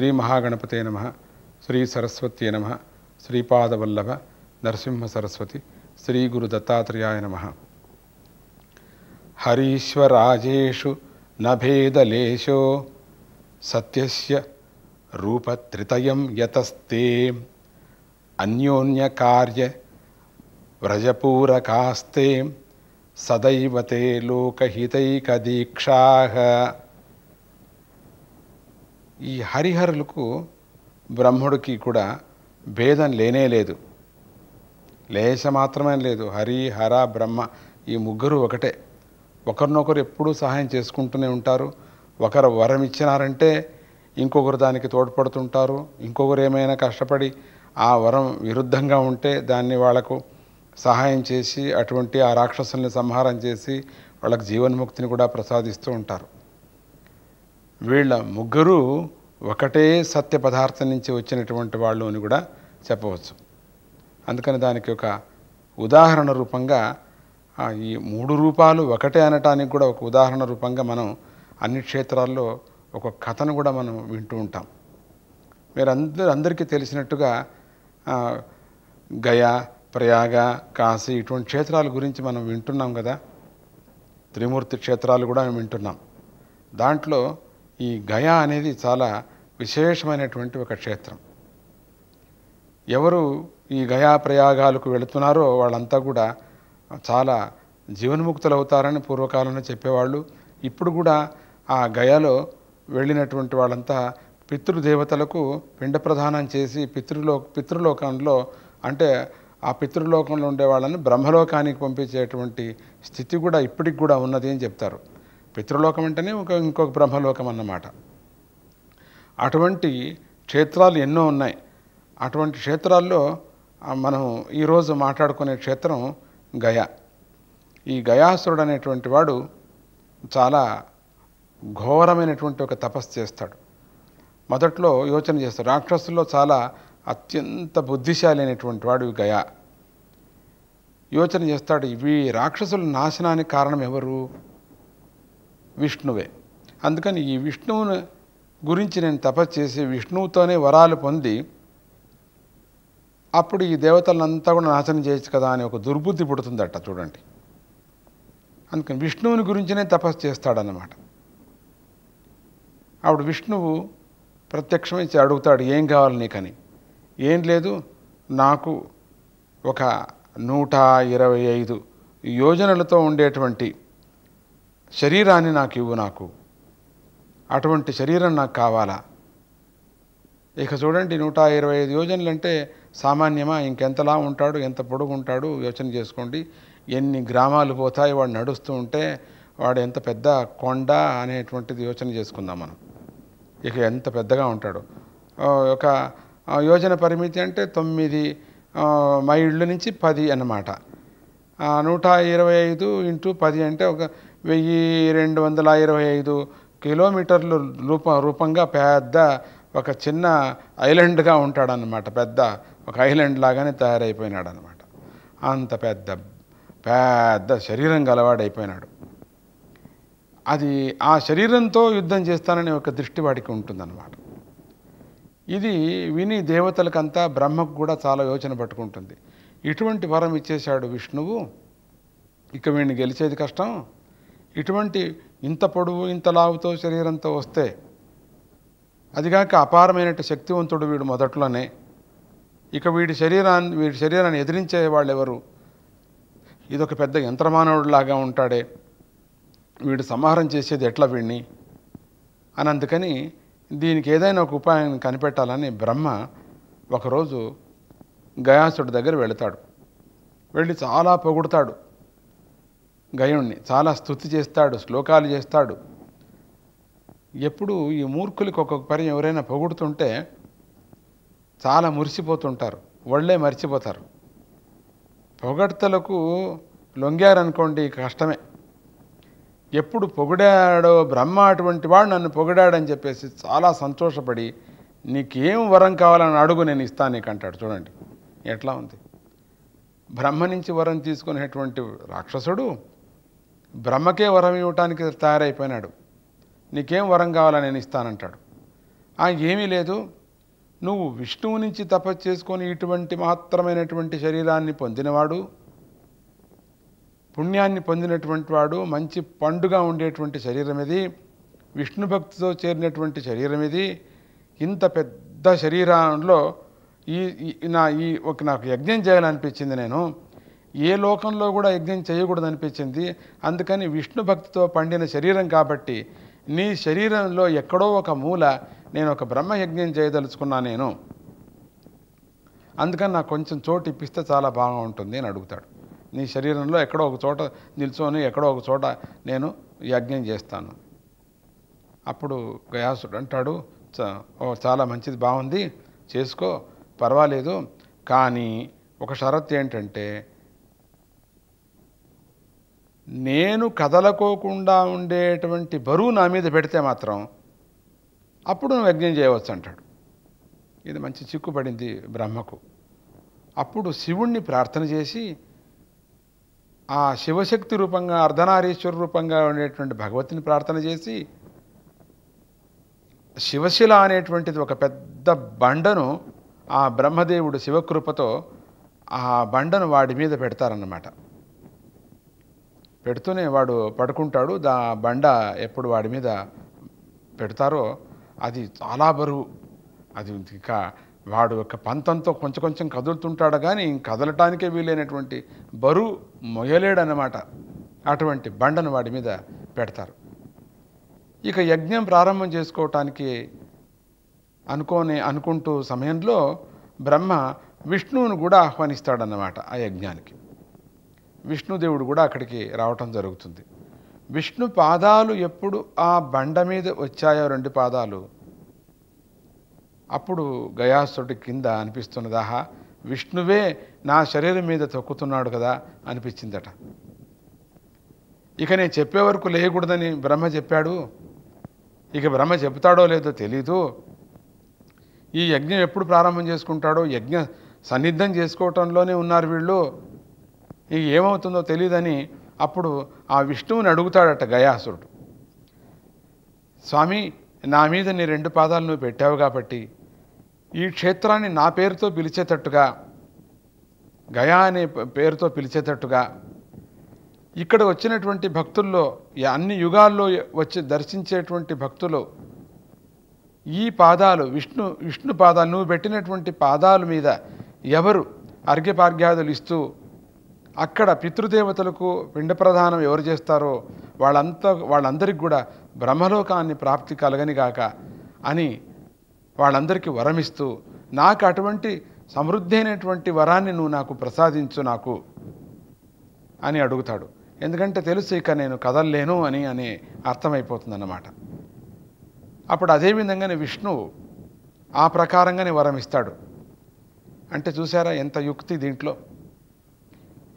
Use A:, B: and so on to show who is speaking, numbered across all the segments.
A: श्रीमहागणपते नमः श्रीसरस्वत्ये नमः श्रीपादवल्लभ नरसिंहसरस्वती श्रीगुरुदत्तात्रेयाय नमः हरीश्वराजेषु न भेदलेशो सत्यस्य रूपत्रितयं यतस्ते अन्योन्यकार्यव्रजपूरकास्ते सदैव ते लोकहितैकदीक्षाः ఈ హరిహరులకు బ్రహ్ముడికి కూడా భేదం లేనే లేదు లేశ మాత్రమే లేదు హరి హర బ్రహ్మ ఈ ముగ్గురు ఒకటే ఒకరినొకరు ఎప్పుడూ సహాయం చేసుకుంటూనే ఉంటారు ఒకరు వరం ఇచ్చినారంటే ఇంకొకరు దానికి తోడ్పడుతుంటారు ఇంకొకరు ఏమైనా కష్టపడి ఆ వరం విరుద్ధంగా ఉంటే దాన్ని వాళ్లకు సహాయం చేసి అటువంటి ఆ రాక్షసుల్ని సంహారం చేసి వాళ్ళకి జీవన్ముక్తిని కూడా ప్రసాదిస్తూ ఉంటారు వీళ్ళ ముగ్గురు ఒకటే సత్య పదార్థం నుంచి వచ్చినటువంటి వాళ్ళు అని కూడా చెప్పవచ్చు అందుకని దానికి ఒక ఉదాహరణ రూపంగా ఈ మూడు రూపాలు ఒకటే అనటానికి కూడా ఒక ఉదాహరణ రూపంగా మనం అన్ని క్షేత్రాల్లో ఒక కథను కూడా మనం వింటూ ఉంటాం మీరు అందరూ అందరికీ తెలిసినట్టుగా గయా ప్రయాగ కాశీ ఇటువంటి క్షేత్రాల గురించి మనం వింటున్నాం కదా త్రిమూర్తి క్షేత్రాలు కూడా వింటున్నాం దాంట్లో ఈ గయా అనేది చాలా విశేషమైనటువంటి ఒక క్షేత్రం ఎవరు ఈ గయా ప్రయాగాలకు వెళుతున్నారో వాళ్ళంతా కూడా చాలా జీవన్ముక్తులు అవుతారని పూర్వకాలంలో చెప్పేవాళ్ళు ఇప్పుడు కూడా ఆ గయాలో వెళ్ళినటువంటి వాళ్ళంతా పితృదేవతలకు పిండ ప్రధానం చేసి పితృలో పితృలోకంలో అంటే ఆ పితృలోకంలో ఉండే వాళ్ళని బ్రహ్మలోకానికి పంపించేటువంటి స్థితి కూడా ఇప్పటికి కూడా ఉన్నది అని చెప్తారు పితృలోకం అంటేనే ఒక ఇంకొక బ్రహ్మలోకం అన్నమాట అటువంటి క్షేత్రాలు ఎన్నో ఉన్నాయి అటువంటి క్షేత్రాల్లో మనం ఈరోజు మాట్లాడుకునే క్షేత్రం గయా ఈ గయాసురుడు అనేటువంటి వాడు చాలా ఘోరమైనటువంటి ఒక తపస్సు చేస్తాడు మొదట్లో యోచన చేస్తాడు రాక్షసుల్లో చాలా అత్యంత బుద్ధిశాలి అయినటువంటి వాడు గయా యోచన చేస్తాడు ఇవి రాక్షసుల నాశనానికి కారణం ఎవరు విష్ణువే అందుకని ఈ విష్ణువుని గురించి నేను తపస్సు చేసి విష్ణువుతోనే వరాలు పొంది అప్పుడు ఈ దేవతలంతా కూడా నాశనం చేయొచ్చు కదా అని ఒక దుర్బుద్ధి పుడుతుందట చూడండి అందుకని విష్ణువుని గురించినే తపస్సు చేస్తాడనమాట అప్పుడు విష్ణువు ప్రత్యక్షమించి అడుగుతాడు ఏం కావాలి నీకని ఏం లేదు నాకు ఒక నూట ఇరవై ఐదు యోజనలతో ఉండేటువంటి శరీరాన్ని నాకు ఇవ్వు నాకు అటువంటి శరీరం నాకు కావాలా ఇక చూడండి నూట ఇరవై ఐదు యోజనలు అంటే సామాన్యమా ఇంకెంతలా ఉంటాడు ఎంత పొడుగు ఉంటాడు యోచన చేసుకోండి ఎన్ని గ్రామాలు పోతాయి వాడు నడుస్తూ ఉంటే వాడు ఎంత పెద్ద కొండ అనేటువంటిది యోచన చేసుకుందాం మనం ఇక ఎంత పెద్దగా ఉంటాడు ఒక యోజన పరిమితి అంటే తొమ్మిది మైళ్ళు నుంచి పది అన్నమాట నూట ఇరవై ఐదు ఇంటూ పది అంటే ఒక వెయ్యి రెండు వందల ఇరవై ఐదు కిలోమీటర్లు రూప రూపంగా పెద్ద ఒక చిన్న ఐలాండ్గా ఉంటాడనమాట పెద్ద ఒక ఐలాండ్ లాగానే తయారైపోయినాడు అనమాట అంత పెద్ద పెద్ద శరీరం గలవాడైపోయినాడు అది ఆ శరీరంతో యుద్ధం చేస్తానని ఒక దృష్టి వాడికి ఉంటుందన్నమాట ఇది విని దేవతలకంతా బ్రహ్మకు కూడా చాలా యోచన పట్టుకుంటుంది ఇటువంటి వరం ఇచ్చేశాడు విష్ణువు ఇక వీడిని గెలిచేది కష్టం ఇటువంటి ఇంత పొడవు ఇంత లావుతో శరీరంతో వస్తే అదిగాక అపారమైన శక్తివంతుడు వీడు మొదట్లోనే ఇక వీడి శరీరాన్ని వీడి శరీరాన్ని ఎదిరించే వాళ్ళు ఎవరు ఇదొక పెద్ద యంత్రమానవుడిలాగా ఉంటాడే వీడు సంహారం చేసేది ఎట్లా వీడిని అనందుకని దీనికి ఏదైనా ఒక ఉపాయం కనిపెట్టాలని బ్రహ్మ ఒకరోజు గయాసుడి దగ్గర వెళతాడు వెళ్ళి చాలా పొగుడతాడు గయుణ్ణి చాలా స్థుతి చేస్తాడు శ్లోకాలు చేస్తాడు ఎప్పుడు ఈ మూర్ఖులకి ఒక్కొక్క పని ఎవరైనా పొగుడుతుంటే చాలా మురిసిపోతుంటారు వాళ్ళే మర్చిపోతారు పొగడ్తలకు లొంగారనుకోండి కష్టమే ఎప్పుడు పొగిడాడో బ్రహ్మ అటువంటి వాడు నన్ను పొగిడాడని చెప్పేసి చాలా సంతోషపడి నీకేం వరం కావాలని అడుగు నేను ఇస్తాను నీకు అంటాడు చూడండి ఎట్లా ఉంది బ్రహ్మ నుంచి వరం తీసుకునేటువంటి రాక్షసుడు బ్రహ్మకే వరం ఇవ్వటానికి తయారైపోయినాడు నీకేం వరం కావాలని నేను ఇస్తానంటాడు ఏమీ లేదు నువ్వు విష్ణువు నుంచి తపస్సు చేసుకొని ఇటువంటి మహత్తరమైనటువంటి శరీరాన్ని పొందినవాడు పుణ్యాన్ని పొందినటువంటి వాడు మంచి పండుగ ఉండేటువంటి శరీరం ఇది విష్ణు భక్తితో చేరినటువంటి శరీరం ఇది ఇంత పెద్ద శరీరంలో ఈ నా ఈ ఒక నాకు యజ్ఞం చేయాలనిపించింది నేను ఏ లోకంలో కూడా యజ్ఞం చేయకూడదు అనిపించింది అందుకని విష్ణు భక్తితో పండిన శరీరం కాబట్టి నీ శరీరంలో ఎక్కడో ఒక మూల నేను ఒక బ్రహ్మయజ్ఞం చేయదలుచుకున్నా నేను అందుకని నాకు కొంచెం చోటు ఇప్పిస్తే చాలా బాగా ఉంటుంది అని అడుగుతాడు నీ శరీరంలో ఎక్కడో ఒక చోట నిల్చొని ఎక్కడో ఒక చోట నేను యజ్ఞం చేస్తాను అప్పుడు గయాసుడు అంటాడు చాలా మంచిది బాగుంది చేసుకో పర్వాలేదు కానీ ఒక షరత్ ఏంటంటే నేను కదలకోకుండా ఉండేటువంటి బరువు నా మీద పెడితే మాత్రం అప్పుడు నువ్వు యజ్ఞం చేయవచ్చు అంటాడు ఇది మంచి చిక్కుపడింది బ్రహ్మకు అప్పుడు శివుణ్ణి ప్రార్థన చేసి ఆ శివశక్తి రూపంగా అర్ధనారీశ్వర రూపంగా ఉండేటువంటి భగవతిని ప్రార్థన చేసి శివశిల అనేటువంటిది ఒక పెద్ద బండను ఆ బ్రహ్మదేవుడు శివకృపతో ఆ బండను వాడి మీద పెడతారన్నమాట పెడుతూనే వాడు పడుకుంటాడు దా బండ ఎప్పుడు వాడి మీద పెడతారో అది చాలా బరువు అది ఇంకా వాడు యొక్క పంతంతో కొంచెం కొంచెం కదులుతుంటాడు కానీ కదలటానికే వీలైనటువంటి బరువు అన్నమాట అటువంటి బండను వాడి మీద పెడతారు ఇక యజ్ఞం ప్రారంభం చేసుకోవటానికి అనుకోని అనుకుంటూ సమయంలో బ్రహ్మ విష్ణువును కూడా ఆహ్వానిస్తాడన్నమాట ఆ యజ్ఞానికి విష్ణుదేవుడు కూడా అక్కడికి రావటం జరుగుతుంది విష్ణు పాదాలు ఎప్పుడు ఆ బండ మీద వచ్చాయో రెండు పాదాలు అప్పుడు గయాసుడి కింద అనిపిస్తున్నదాహా విష్ణువే నా శరీరం మీద తొక్కుతున్నాడు కదా అనిపించిందట ఇక నేను చెప్పే వరకు లేయకూడదని బ్రహ్మ చెప్పాడు ఇక బ్రహ్మ చెబుతాడో లేదో తెలీదు ఈ యజ్ఞం ఎప్పుడు ప్రారంభం చేసుకుంటాడో యజ్ఞ సన్నిద్ధం చేసుకోవటంలోనే ఉన్నారు వీళ్ళు ఇక ఏమవుతుందో తెలియదని అప్పుడు ఆ విష్ణువుని అడుగుతాడట గయాసురుడు స్వామి నా మీద నీ రెండు పాదాలు నువ్వు పెట్టావు కాబట్టి ఈ క్షేత్రాన్ని నా పేరుతో పిలిచేటట్టుగా గయా అనే పేరుతో పిలిచేటట్టుగా ఇక్కడ వచ్చినటువంటి భక్తుల్లో అన్ని యుగాల్లో వచ్చి దర్శించేటువంటి భక్తులు ఈ పాదాలు విష్ణు విష్ణు పాదాలు నువ్వు పెట్టినటువంటి పాదాల మీద ఎవరు అర్ఘ్యపార్ఘ్యాదులు ఇస్తూ అక్కడ పితృదేవతలకు పిండ ప్రధానం ఎవరు చేస్తారో వాళ్ళంతా వాళ్ళందరికీ కూడా బ్రహ్మలోకాన్ని ప్రాప్తి కలగనిగాక అని వాళ్ళందరికీ వరమిస్తూ నాకు అటువంటి సమృద్ధి అయినటువంటి వరాన్ని నువ్వు నాకు ప్రసాదించు నాకు అని అడుగుతాడు ఎందుకంటే తెలుసు ఇక నేను కదల్లేను అని అని అర్థమైపోతుందన్నమాట అప్పుడు అదేవిధంగానే విష్ణువు ఆ ప్రకారంగానే వరం ఇస్తాడు అంటే చూసారా ఎంత యుక్తి దీంట్లో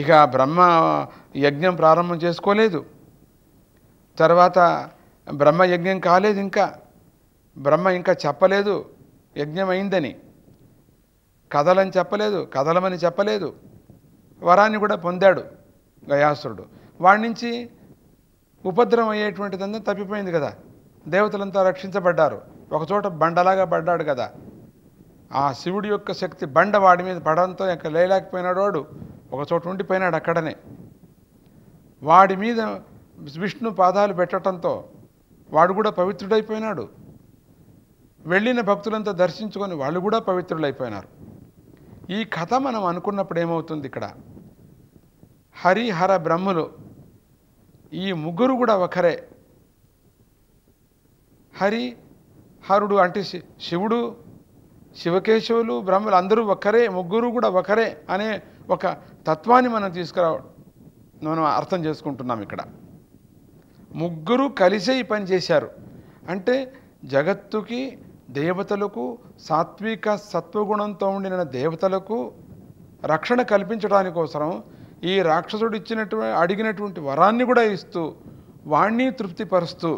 A: ఇక బ్రహ్మ యజ్ఞం ప్రారంభం చేసుకోలేదు తర్వాత బ్రహ్మ యజ్ఞం కాలేదు ఇంకా బ్రహ్మ ఇంకా చెప్పలేదు యజ్ఞం అయిందని కథలని చెప్పలేదు కథలమని చెప్పలేదు వరాన్ని కూడా పొందాడు గయాసురుడు వాడి నుంచి ఉపద్రవం అయ్యేటువంటిదంతా తప్పిపోయింది కదా దేవతలంతా రక్షించబడ్డారు ఒకచోట బండలాగా పడ్డాడు కదా ఆ శివుడి యొక్క శక్తి బండ వాడి మీద పడడంతో ఇంకా లేలేకపోయినాడు వాడు ఒక చోట ఉండిపోయినాడు అక్కడనే వాడి మీద విష్ణు పాదాలు పెట్టడంతో వాడు కూడా పవిత్రుడైపోయినాడు వెళ్ళిన భక్తులంతా దర్శించుకొని వాళ్ళు కూడా పవిత్రులైపోయినారు ఈ కథ మనం అనుకున్నప్పుడు ఏమవుతుంది ఇక్కడ హరిహర బ్రహ్మలు ఈ ముగ్గురు కూడా ఒకరే హరి హరుడు అంటే శి శివుడు శివకేశవులు బ్రహ్మలు అందరూ ఒకరే ముగ్గురు కూడా ఒకరే అనే ఒక తత్వాన్ని మనం తీసుకురావడం మనం అర్థం చేసుకుంటున్నాం ఇక్కడ ముగ్గురు కలిసే ఈ పని చేశారు అంటే జగత్తుకి దేవతలకు సాత్విక సత్వగుణంతో ఉండిన దేవతలకు రక్షణ కల్పించడానికోసరం ఈ రాక్షసుడు ఇచ్చినటువంటి అడిగినటువంటి వరాన్ని కూడా ఇస్తూ వాణ్ణి తృప్తిపరుస్తూ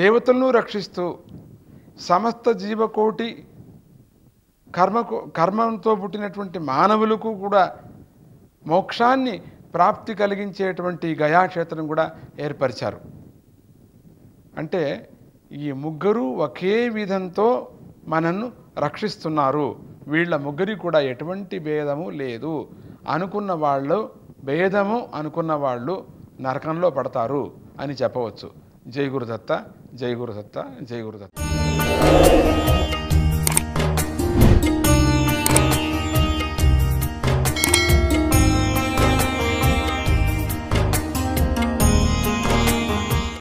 A: దేవతలను రక్షిస్తూ సమస్త జీవకోటి కర్మకు కర్మంతో పుట్టినటువంటి మానవులకు కూడా మోక్షాన్ని ప్రాప్తి కలిగించేటువంటి గయాక్షేత్రం కూడా ఏర్పరిచారు అంటే ఈ ముగ్గురు ఒకే విధంతో మనను రక్షిస్తున్నారు వీళ్ళ ముగ్గురి కూడా ఎటువంటి భేదము లేదు అనుకున్న వాళ్ళు భేదము అనుకున్న వాళ్ళు నరకంలో పడతారు అని చెప్పవచ్చు జై గురుదత్త జై గురుదత్త జై గురుదత్త